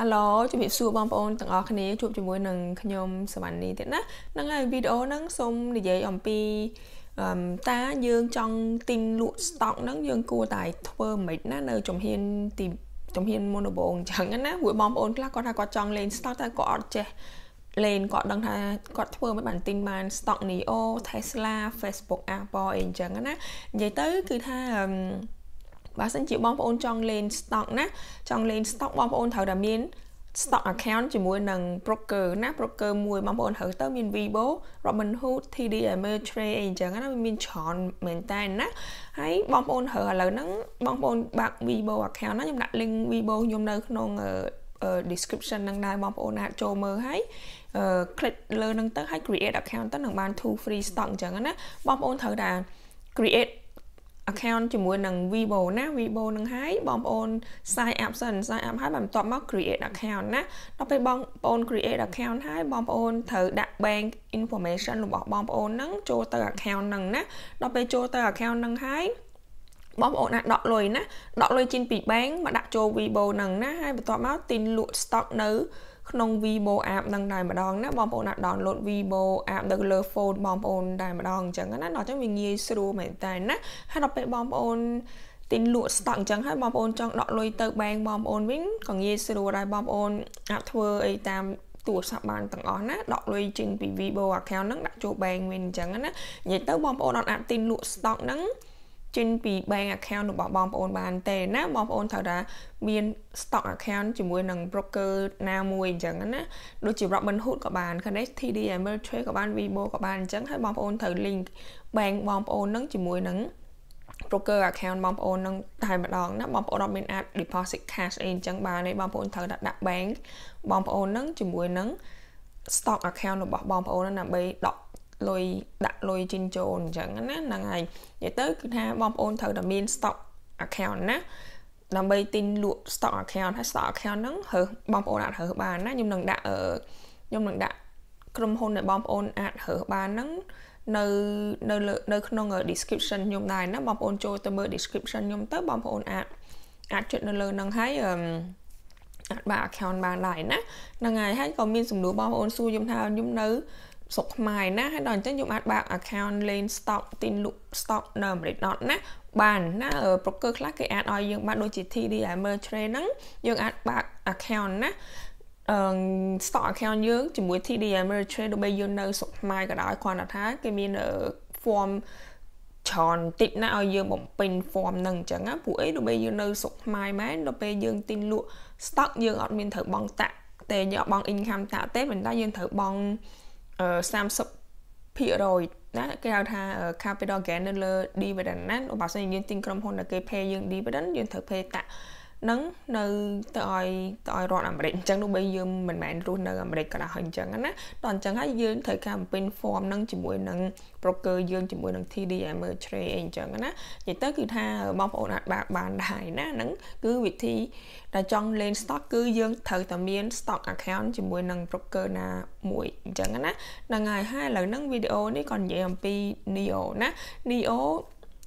អាឡូជំរាបសួរបងប្អូនទាំងអស់គ្នាជួបជាមួយនឹងខ្ញុំសវណ្ណីទៀតណាហ្នឹងហើយវីដេអូហ្នឹងសូមនិយាយអំពីអឹមតាយើងចង់ទិញលក់ stock ហ្នឹងយើង គួរតែធ្វើមិនណានៅជំហានទីជំហានមុនដំបូងអញ្ចឹងណាពួកបងប្អូនខ្លះគាត់ថាគាត់ចង់លេង stock តែគាត់អត់ចេះលេងគាត់ដឹងថាគាត់ធ្វើមិនបានទិញបាន stock NIO Tesla Facebook Apple អីអញ្ចឹងណានិយាយទៅគឺថាអឺបើសិនជាបងប្អូនចង់លេង stock ណាចង់លេង stock បងប្អូនត្រូវតែមាន stock account ជាមួយនឹង broker ណា broker មួយបងប្អូនត្រូវទៅមាន Vibo Robinhood TDM Trade អីអញ្ចឹងណាវាមានច្រើនមែនតើណាហើយបងប្អូនត្រូវឥឡូវហ្នឹងបងប្អូនបើក Vibo account ណាខ្ញុំដាក់ link Vibo ខ្ញុំនៅក្នុង description នឹងដែរបងប្អូនអាចចូលមើលហើយ click លើនឹងទៅហើយ create account ទៅនឹងបាន two free stock អញ្ចឹងណាបងប្អូនត្រូវតែ create account ជាមួយនឹង Vivo ណា Vivo នឹងហើយបងប្អូន sign up សិន sign up ហើយបន្ទាប់មក create account ណាដល់ពេលបងប្អូន create account ហើយបងប្អូនត្រូវដាក់ bank information របស់បងប្អូនហ្នឹងចូលទៅ account ហ្នឹងណាដល់ពេលចូលទៅ account ហ្នឹងហើយបងប្អូនអាចដកលុយណាដកលុយចេញពី bank មកដាក់ចូល Vivo ហ្នឹងណាហើយបន្ទាប់មកទិញលក់ stock នៅក្នុង Vivo app នឹងតែម្ដងណាបងប្អូនអាច download Vivo app នៅលើ phone បងប្អូនតែម្ដងអញ្ចឹងណាដល់អញ្ចឹងវាងាយស្រួលមែនតើណាហើយដល់ពេលបងប្អូនទិញលក់ស្តុកអញ្ចឹងហើយបងប្អូនចង់ដកលុយទៅបែងបងប្អូនវិញក៏ងាយស្រួលដែរបងប្អូនអាចធ្វើអីតាមទូរស័ព្ទបានទាំងអស់ណាដកលុយចេញពី Vivo account ហ្នឹងដាក់ចូល bank វិញអញ្ចឹងណានិយាយទៅបងប្អូនអត់អាចទិញលក់ stock ហ្នឹងចេញពី bank account របស់បងប្អូនបានទេណាបងប្អូនត្រូវថាមាន stock account ជាមួយនឹង broker ណាមួយអញ្ចឹងណាដូចជា Robinhood ក៏បាន Connect TD Ameritrade ក៏បាន Vibo ក៏បានអញ្ចឹងហើយបងប្អូនត្រូវ link bank បងប្អូននឹងជាមួយនឹង broker account បងប្អូននឹងតែម្ដងណាបងប្អូនអត់មានអាច deposit cash អីអញ្ចឹងបានទេបងប្អូនត្រូវដាក់ bank បងប្អូននឹងជាមួយនឹង stock account របស់បងប្អូនដើម្បីដកលុយដាក់លុយជីនចូលអញ្ចឹងណាហ្នឹងហើយនិយាយទៅគឺថាបងប្អូនត្រូវតែមាន stock account ណាដើម្បីទិញលក់ stock account ហើយ stock account ហ្នឹងរើសបងប្អូនអាចរើសបានណាខ្ញុំនឹងដាក់ខ្ញុំនឹងដាក់ក្រុមហ៊ុនដែលបងប្អូនអាចរើសបានហ្នឹងនៅនៅនៅក្នុង description ខ្ញុំដែរណាបងប្អូនចូលទៅមើល description ខ្ញុំទៅបងប្អូនអាចអាចចុចនៅលើហ្នឹងហើយអាចបើ account បានដែរណាហ្នឹងហើយហើយក៏មានសំណួរបងប្អូនសួរខ្ញុំថាខ្ញុំនៅស្រុកខ្មែរណាហើយដល់អញ្ចឹងយើងអាចបើក account លេង stock ទិញលក់ stock នៅអាមេរិកដតណាបានណា broker ខ្លះគេអាចឲ្យយើងបានដូចជា TDM Trade ហ្នឹងយើងអាចបើក account ណាអឺ stock account យើងជាមួយ TDM Trade ដូចយើងនៅស្រុកខ្មែរក៏ដោយគ្រាន់តែថាគេមាន form ច្រើនតិចណាឲ្យយើងបំពេញ form ហ្នឹងអញ្ចឹងណាពួកអីដូចយើងនៅស្រុកខ្មែរមែនដល់ពេលយើងទិញលក់ stock យើងអត់មានត្រូវបង់តាក់តែយើងអត់បង់ income tax ទេប៉ុន្តែយើងត្រូវបង់30%ណាគេហៅថា capital gain នៅលើ dividend ណាបើសិនយើងទិញក្រុមហ៊ុនដែលគេ pay យើង dividend យើងត្រូវ pay tax នឹងនៅទៅឲ្យទៅឲ្យរដ្ឋអាមេរិកអញ្ចឹងទោះបីយើងមិនមែនរស់នៅអាមេរិកក៏ដោយអញ្ចឹងណាដល់អញ្ចឹងហើយយើងត្រូវការបំពេញ form នឹងជាមួយនឹង broker យើងជាមួយនឹង TD Emerge អីអញ្ចឹងណានិយាយទៅគឺថាបងប្អូនអាចបានបានដែរណាហ្នឹងគឺវិធីដែលចង់លេង stock គឺយើងត្រូវតែមាន stock account ជាមួយនឹង broker ណាមួយអញ្ចឹងណាហ្នឹងហើយហើយឥឡូវហ្នឹងវីដេអូនេះក៏និយាយអំពី NEO ណា NEO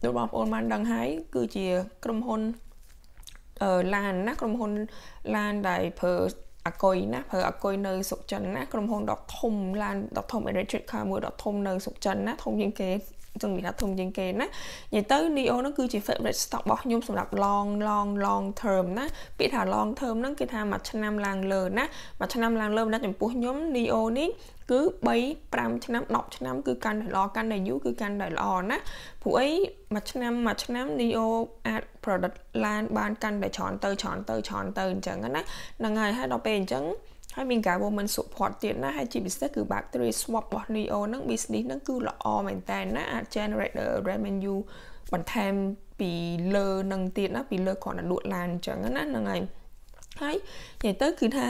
ដូចបងប្អូនបានដឹងហើយគឺជាក្រុមហ៊ុនឡានណាក្រុមហ៊ុនឡានដែលប្រើអគុយណាប្រើអគុយនៅ សុកចិនណាក្រុមហ៊ុនដកធំឡានដកធំ electric car មួយដកធំនៅសុកចិនណាធំជាងគេចឹងនិយាយថាធំជាងគេណានិយាយទៅ Neo ហ្នឹងគឺជា favorite stock របស់ខ្ញុំសម្រាប់ long long long term ណាពាក្យថា long term ហ្នឹងគេថាមួយឆ្នាំឡើងលើណាមួយឆ្នាំឡើងលើណាចំពោះខ្ញុំ Neo នេះគឺ3 5ឆ្នាំ10ឆ្នាំគឺកាន់តែល្អកាន់តែយូរគឺកាន់តែល្អណាព្រោះអីមួយឆ្នាំមួយឆ្នាំ Neo អាច product ឡានបានកាន់តែច្រើនទៅច្រើនទៅច្រើនទៅអញ្ចឹងណាហ្នឹងហើយហើយដល់ពេលអញ្ចឹងហើយមានការ woman support ទៀតណាហើយជាពិសេសគឺ battery swap របស់ Neo ហ្នឹង business ហ្នឹងគឺល្អមែនតើណាអាច generate the revenue បន្ថែមពីលើនឹងទៀតណាពីលើគ្រាន់តែលក់ឡានអញ្ចឹងណាហ្នឹងហើយថ្លៃនិយាយទៅគឺថា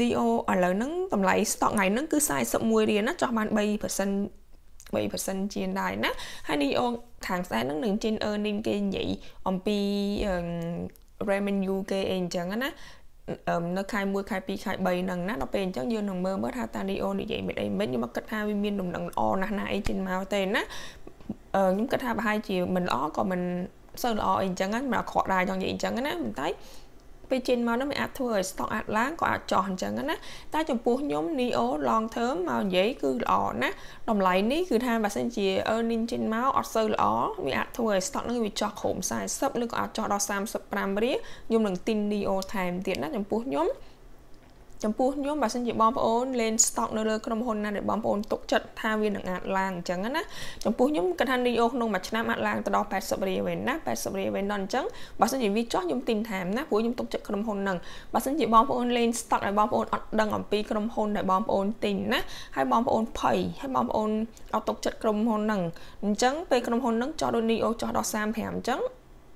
Dio ឥឡូវហ្នឹងតម្លៃ stock ថ្ងៃហ្នឹងគឺ41រៀលណាចោះបាន3% 3%ជាងដែរណាហើយនេះអងខាងស្អែកហ្នឹងនឹងជា earning គេនិយាយអំពី revenue គេអីអញ្ចឹងណានៅខែ1ខែ2ខែ3ហ្នឹងណាដល់ពេលអញ្ចឹងយើងនឹងមើលមើលថាតានីអូនិយាយមិនអីមិនខ្ញុំមកគិតថាវាមានដំណឹងល្អណាស់ណាអីចេញមកទេណាខ្ញុំគិតថាប្រហែលជាមិនល្អក៏មិនសូវល្អអីអញ្ចឹងណាមិនអក្រក់ដែរចង់និយាយអញ្ចឹងណាមិនតែពេលចេញមកនោះវាអាចធ្វើឲ្យ stock អាចឡើងក៏អាចចុះអញ្ចឹងណាតែចំពោះខ្ញុំ Neo long term មកនិយាយគឺល្អណាតម្លៃនេះគឺថាបើសិនជា earning ចេញមកអត់សូវល្អវាអាចធ្វើឲ្យ stock នឹងវាចុះក្រោម40ឬក៏អាចចុះដល់35រៀលខ្ញុំនឹងទិញ Neo ថែមទៀតណាចំពោះខ្ញុំចំពោះខ្ញុំបើសិនជាបងប្អូនលេង stock នៅលើក្រុមហ៊ុនណាដែលបងប្អូន ទុកចិត្តថាវានឹងអាចឡើងអញ្ចឹងណាចំពោះខ្ញុំគិតថានីអូក្នុងមួយឆ្នាំអាចឡើងទៅដល់80រៀលវិញណា80រៀលវិញដល់អញ្ចឹងបើសិនជាវាចុះខ្ញុំទិញថែមណាព្រោះខ្ញុំទុកចិត្តក្រុមហ៊ុនហ្នឹងបើសិនជាបងប្អូនលេង stock ដែលបងប្អូនអត់ដឹងអំពីក្រុមហ៊ុនដែលបងប្អូនទិញណាហើយបងប្អូនភ័យហើយបងប្អូនអត់ទុកចិត្តក្រុមហ៊ុនហ្នឹងអញ្ចឹងពេលក្រុមហ៊ុនហ្នឹងចុះដូចនីអូចុះដល់35អញ្ចឹង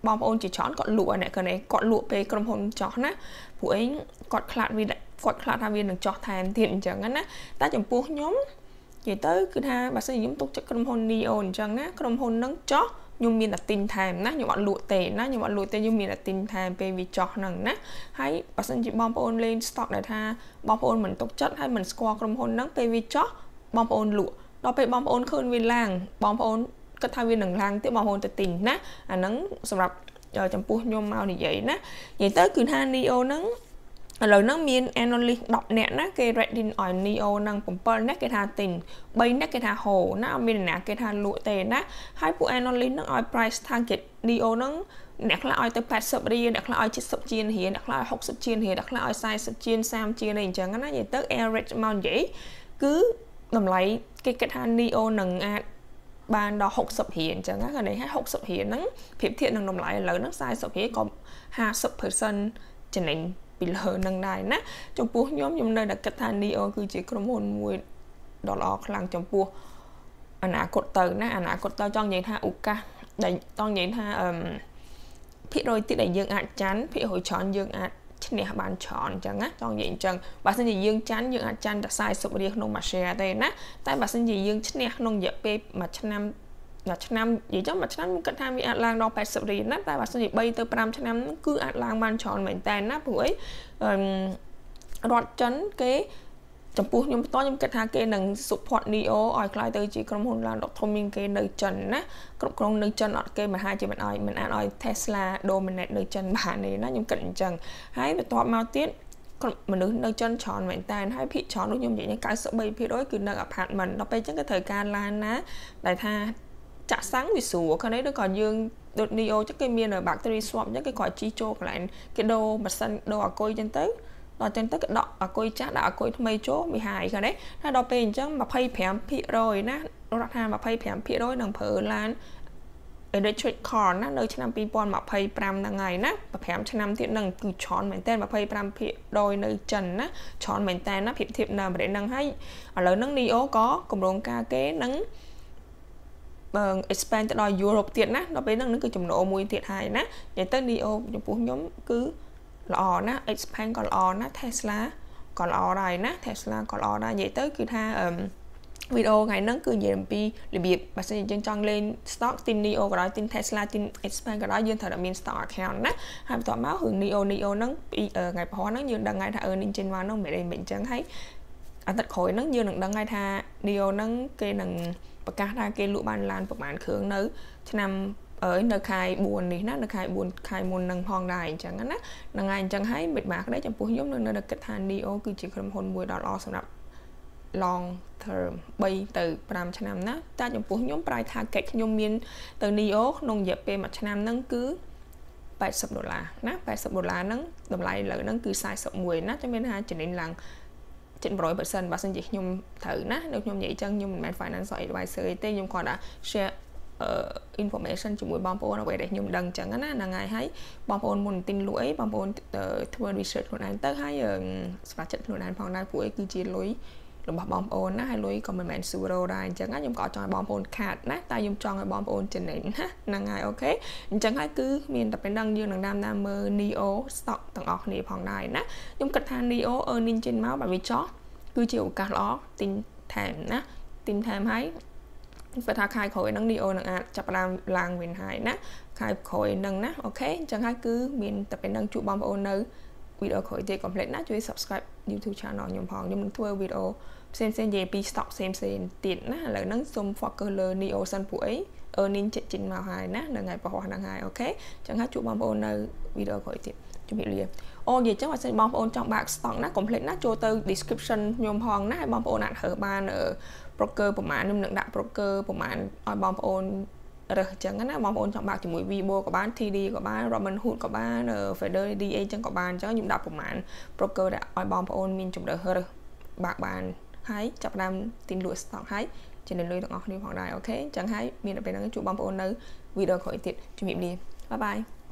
បងប្អូនជាច្រើនគាត់លក់អ្នកកណេគាត់លក់ពេលក្រុមហ៊ុនចោះណាពួកឯងគាត់ខ្លាចវាគាត់ខ្លាចថាវានឹងចោះថែមទៀតអញ្ចឹងណាតែចំពោះខ្ញុំនិយាយទៅគឺថាបើសិនជាខ្ញុំទុកចិត្តក្រុមហ៊ុន Neo អញ្ចឹងណាក្រុមហ៊ុននឹងចោះខ្ញុំមានតែទិញថែមណាខ្ញុំអត់លក់ទេណាខ្ញុំអត់លក់ទេខ្ញុំមានតែទិញថែមពេលវាចោះហ្នឹងណាហើយបើសិនជាបងប្អូនលេង stock ដែលថាបងប្អូនមិនទុកចិត្តហើយមិនស្គាល់ក្រុមហ៊ុនហ្នឹងពេលវាចោះបងប្អូនលក់ដល់ពេលបងប្អូនឃើញវាឡើងបងប្អូនគិតថាវានឹងឡើងទៀតបងប្អូនទៅទិញណាអាហ្នឹងសម្រាប់ចំពោះខ្ញុំមកនិយាយណានិយាយទៅគឺថា Neo ហ្នឹងឥឡូវហ្នឹងមាន analyst 10នាក់ណាគេ ready ឲ្យ Neo ហ្នឹង7នាក់គេថាទិញ3នាក់គេថា hold ណាអត់មានអ្នកគេថាលក់ទេណាហើយពួក analyst ហ្នឹងឲ្យ price target Neo ហ្នឹងអ្នកខ្លះឲ្យទៅ80រៀលអ្នកខ្លះឲ្យ70ជារៀលអ្នកខ្លះឲ្យ60ជារៀលអ្នកខ្លះឲ្យ40ជា30ជាអីអញ្ចឹងណានិយាយទៅ average មកនិយាយគឺតម្លៃគេគិតថា Neo នឹងអាចបានដល់60រៀលអញ្ចឹងណាគាត់នេះឲ្យ60រៀលហ្នឹងប្រៀបធៀបនឹងតម្លៃឥឡូវហ្នឹង40រៀលក៏50%ចំណេញពីលើនឹងដែរណាចំពោះខ្ញុំខ្ញុំនៅតែគិតថា NEO គឺជាក្រុមហ៊ុនមួយដ៏ល្អខ្លាំងចំពោះអនាគតទៅណាអនាគតទៅចង់និយាយថាឱកាសដែលចង់និយាយថាអឺភាគរយទៀតដែលយើងអាចចាន់ភាគរយច្រើនយើងអាចឈ្នះបានច្រើនអញ្ចឹងណាចង់និយាយអញ្ចឹងបើសិនជាយើងចាន់យើងអាចចាន់តែ40រៀលក្នុងមួយ share ទេណាតែបើសិនជាយើងឈ្នះក្នុងរយៈពេលមួយឆ្នាំមួយឆ្នាំនិយាយចឹងមួយឆ្នាំខ្ញុំគិតថាវាអាចឡើងដល់80រៀលណាតែបើសិនជា3ទៅ5ឆ្នាំហ្នឹងគឺអាចឡើងបានច្រើនមែនតើណាព្រោះអីរដ្ឋចិនគេចំពោះខ្ញុំផ្ទាល់ខ្ញុំគិតថាគេនឹង support NEO ឲ្យខ្លាយទៅជាក្រុមហ៊ុនឡានដុកធំជាងគេនៅចិនណាគ្រប់គ្រងនៅចិនអត់គេមិនហាជាមិនអោយមិនអាចឲ្យ Tesla dominate នៅចិនបានទេណាខ្ញុំគិតអញ្ចឹងហើយបន្ទាប់មកទៀតមនុស្សនៅចិនច្រើនមែនតើហើយភាគច្រើនដូចខ្ញុំនិយាយ93%គឺនៅ apartment ដល់ពេលអញ្ចឹងគេត្រូវការឡានណាដែលថាចាក់សាំងវាស្រួលខាងនេះដូចក៏យើងដូច Neo ចឹងគេមាន battery swap ចឹងគេគាត់ជីចូលកន្លែងគេដូរម៉ាស៊ីនដូរអាគុយចឹងទៅដល់ចឹងទៅគេដកអាគុយចាស់ដាក់អាគុយថ្មីចូលវាហាយខាងនេះហើយដល់ពេលអញ្ចឹង25%ណារដ្ឋាភិបាល25%នឹងប្រើឡាន electric car ណានៅឆ្នាំ2025ហ្នឹងហើយណា5ឆ្នាំទៀតហ្នឹងគឺច្រើនមែនតើ25ភាគដោយនៅចិនណាច្រើនមែនតើណាភាពធៀបនៅអាមេរិកហ្នឹងហើយឥឡូវហ្នឹង NIO ក៏កម្រងការគេនឹង expand ទៅដល់ Europe ទៀតណាដល់ពេលហ្នឹងនឹងគឺចំណូលមួយទៀតហើយណានិយាយទៅ Neo ចំពោះខ្ញុំគឺល្អណា expand ក៏ល្អណា Tesla ក៏ល្អដែរណា Tesla ក៏ល្អដែរនិយាយទៅគឺថាអឺវីដេអូថ្ងៃហ្នឹងគឺនិយាយអំពីរបៀបបើសិនជាយើងចង់លេង stock ទី Neo ក៏ដោយទី Tesla ទី Expand ក៏ដោយយើងត្រូវតែមាន stock account ណាហើយបន្ទាប់មករឿង Neo Neo ហ្នឹងថ្ងៃប្រហោះហ្នឹងយើងដឹងហើយថាអឺ Nintendo ហ្នឹងមិនអីមិនអញ្ចឹងហើយអាទិត្យក្រោយហ្នឹងយើងនឹងដឹងហើយថា Neo ហ្នឹងគេនឹងប្រកាសថាគេលក់បានឡានប្រហែលគ្រឿងនៅ ឆ្នាំអើយនៅខែ4នេះណានៅខែ4ខែមុននឹងផងដែរអញ្ចឹងណាហ្នឹងហើយអញ្ចឹងហើយមិត្តបាក្តីចំពោះខ្ញុំនៅនៅគិតថា NEO គឺជាក្រុមហ៊ុនមួយដ៏ល្អសម្រាប់ long term 3ទៅ5ឆ្នាំណាតែចំពោះខ្ញុំប្រាយ target ខ្ញុំមាន ទៅ NEO ក្នុងរយៈពេល1ឆ្នាំហ្នឹងគឺ80ដុល្លារណា80ដុល្លារហ្នឹងតម្លៃឥឡូវហ្នឹងគឺ41ណាចាំមានថាចំណេញឡើងជិត100%បើសិនជាខ្ញុំត្រូវណានៅខ្ញុំនិយាយចឹងខ្ញុំមិនមែន financial advisor ទេខ្ញុំគ្រាន់តែ share information ជាមួយបងប្អូនអ្វីដែលខ្ញុំដឹងចឹងណាហ្នឹងហើយហើយបងប្អូនមុនទិញលក់អីបងប្អូនធ្វើ research ខ្លួនឯងទៅហើយសម្រាប់ចិត្តខ្លួនឯងផងដែរពួកឯងគឺជាលុយរបស់បងប្អូនណាហើយលុយក៏មិនមែនស៊ូរ៉ូដែរអញ្ចឹងខ្ញុំក៏ចង់ឲ្យបងប្អូនខាតណាតែខ្ញុំចង់ឲ្យបងប្អូនចំណេញណាហ្នឹងហើយអូខេអញ្ចឹងហើយគឺមានតែប៉ុណ្្នឹងយើងនឹងតាមតាមមើល Neo stock ទាំងអស់គ្នា ផងដែរណាខ្ញុំគិតថា Neo earning ចេញមកបើវាចោះគឺជាឱកាសល្អទិញថែមណាទិញថែមហើយបើថាខាយក្រោយហ្នឹង Neo នឹងអាចចាប់ផ្ដើមឡើងវិញហើយណាខាយក្រោយហ្នឹងណាអូខេអញ្ចឹងហើយគឺមានតែប៉ុណ្្នឹងជួបបងប្អូននៅវីដេអូក្រោយទៀតកុំភ្លេចណាជួយ subscribe YouTube channel ខ្ញុំផងខ្ញុំនឹងធ្វើវីដេអូផ្សេងផ្សេងនិយាយពី stock ផ្សេងផ្សេងទៀតណាឥឡូវហ្នឹងសូម focus លើ Neo សិនពួកអី earning ចិត្តជិញមកហើយណានៅថ្ងៃប្រហោះហ្នឹងហើយអូខេចឹងហើយជួបបងប្អូននៅវីដេអូក្រោយទៀតជំរាបលាអូនិយាយចឹងបើសិនបងប្អូនចង់បាក់ stock ណាកុំភ្លេចណាចូលទៅ description ខ្ញុំផងណាឲ្យបងប្អូនអាចរើបាន broker ប្រមាណខ្ញុំនឹងដាក់ broker ប្រមាណឲ្យបងប្អូនរើសអញ្ចឹងណាបងប្អូនចង់បើកជាមួយ Vivo ក៏បាន TD ក៏បាន Robin Hood ក៏បាន Feder DA អញ្ចឹងក៏បានអញ្ចឹងខ្ញុំដាក់ប្រមាណ broker ដែលឲ្យបងប្អូនមានជំរើសរើសបើកបានហើយចាប់ផ្ដើមទិញលក់ស្តុកហើយជំរាបលុយទាំងអស់គ្នាផងដែរអូខេអញ្ចឹងហើយមានតែពេលហ្នឹងជួបបងប្អូននៅវីដេអូក្រោយទៀតជំរាបលាបាយបាយ